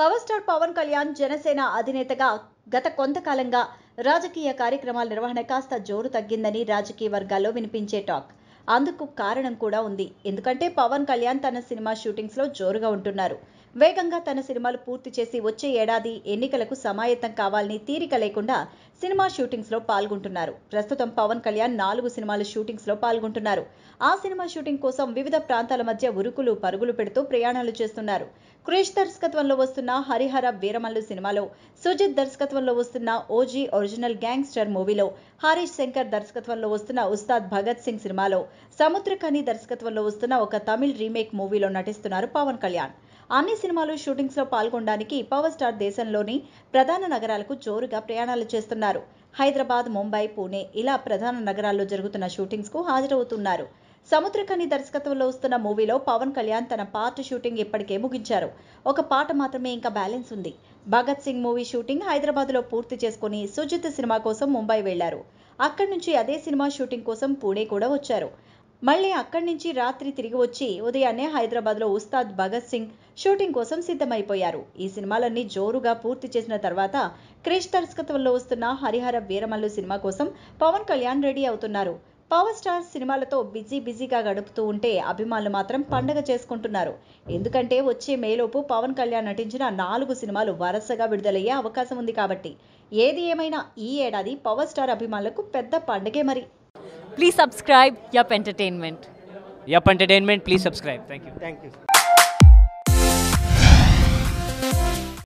Power star Pawan Kalyan Janasena అధినేతగా గత కొంతకాలంగా రాజకీయ కార్యక్రమాల నిర్వహణ కాస్త జోరు తగ్గిందని రాజకీయ వర్గాల్లో వినిపించే టాక్ అందుకు కారణం కూడా ఉంది ఎందుకంటే పవన్ కళ్యాణ్ తన సినిమా షూటింగ్స్లో జోరుగా ఉంటున్నారు వేగంగా తన సినిమాలు పూర్తి చేసి వచ్చే ఏడాది ఎన్నికలకు సమాయత్తం కావాలని తీరిక లేకుండా సినిమా షూటింగ్స్ లో పాల్గొంటున్నారు ప్రస్తుతం పవన్ కళ్యాణ్ నాలుగు సినిమాల షూటింగ్స్ లో పాల్గొంటున్నారు ఆ సినిమా షూటింగ్ కోసం వివిధ ప్రాంతాల మధ్య ఉరుకులు పరుగులు పెడుతూ ప్రయాణాలు చేస్తున్నారు క్రిష్ దర్శకత్వంలో వస్తున్న హరిహర వీరమల్లు సినిమాలో సుజిత్ దర్శకత్వంలో వస్తున్న ఓజీ ఒరిజినల్ గ్యాంగ్స్టర్ మూవీలో హరీష్ శంకర్ దర్శకత్వంలో వస్తున్న ఉస్తాద్ భగత్ సింగ్ సినిమాలో సముద్రకని దర్శకత్వంలో వస్తున్న ఒక తమిళ్ రీమేక్ మూవీలో నటిస్తున్నారు పవన్ కళ్యాణ్ అన్ని సినిమాలు షూటింగ్స్ లో పాల్గొనడానికి పవర్ స్టార్ దేశంలోని ప్రధాన నగరాలకు జోరుగా ప్రయాణాలు చేస్తున్నారు హైదరాబాద్ ముంబై పూణే ఇలా ప్రధాన నగరాల్లో జరుగుతున్న షూటింగ్స్ కు హాజరవుతున్నారు సముద్రకని దర్శకత్వంలో వస్తున్న మూవీలో పవన్ కళ్యాణ్ తన పార్ట్ షూటింగ్ ఇప్పటికే ముగించారు ఒక పాట మాత్రమే ఇంకా బ్యాలెన్స్ ఉంది భగత్ సింగ్ మూవీ షూటింగ్ హైదరాబాద్ లో పూర్తి చేసుకుని సుజిత్ సినిమా కోసం ముంబై వెళ్లారు అక్కడి నుంచి అదే సినిమా షూటింగ్ కోసం పూణే కూడా వచ్చారు మళ్ళీ అక్కడి నుంచి రాత్రి తిరిగి వచ్చి ఉదయాన్నే హైదరాబాద్లో ఉస్తాద్ భగత్ సింగ్ షూటింగ్ కోసం సిద్ధమైపోయారు ఈ సినిమాలన్నీ జోరుగా పూర్తి చేసిన తర్వాత క్రిష్ దర్శకత్వంలో వస్తున్న హరిహర వీరమల్లు సినిమా కోసం పవన్ కళ్యాణ్ రెడీ అవుతున్నారు పవర్ స్టార్ సినిమాలతో బిజీ బిజీగా గడుపుతూ ఉంటే అభిమానులు మాత్రం పండగ చేసుకుంటున్నారు ఎందుకంటే వచ్చే మేలోపు పవన్ కళ్యాణ్ నటించిన నాలుగు సినిమాలు వరుసగా విడుదలయ్యే అవకాశం ఉంది కాబట్టి ఏది ఏమైనా ఈ ఏడాది పవర్ స్టార్ అభిమానులకు పెద్ద పండగే మరి Please subscribe Yup Entertainment. Yup Entertainment, please subscribe. Thank you. Thank you.